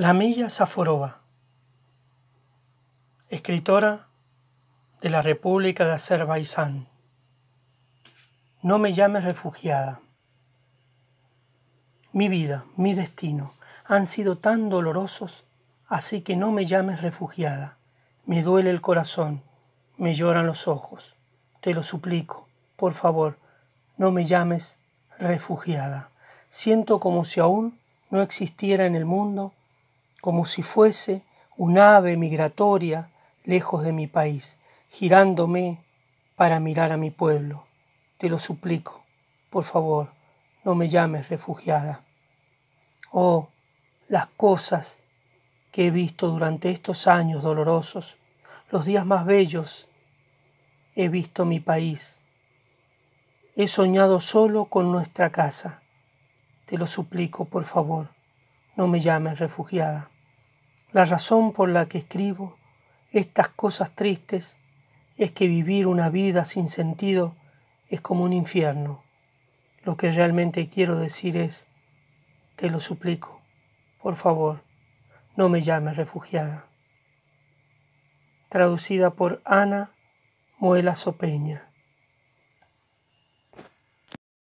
Lamilla Zaforova, escritora de la República de Azerbaiyán. No me llames refugiada. Mi vida, mi destino han sido tan dolorosos, así que no me llames refugiada. Me duele el corazón, me lloran los ojos. Te lo suplico, por favor, no me llames refugiada. Siento como si aún no existiera en el mundo como si fuese un ave migratoria lejos de mi país, girándome para mirar a mi pueblo. Te lo suplico, por favor, no me llames refugiada. Oh, las cosas que he visto durante estos años dolorosos, los días más bellos, he visto mi país. He soñado solo con nuestra casa. Te lo suplico, por favor, no me llames refugiada. La razón por la que escribo estas cosas tristes es que vivir una vida sin sentido es como un infierno. Lo que realmente quiero decir es, te lo suplico, por favor, no me llames refugiada. Traducida por Ana Muela Sopeña.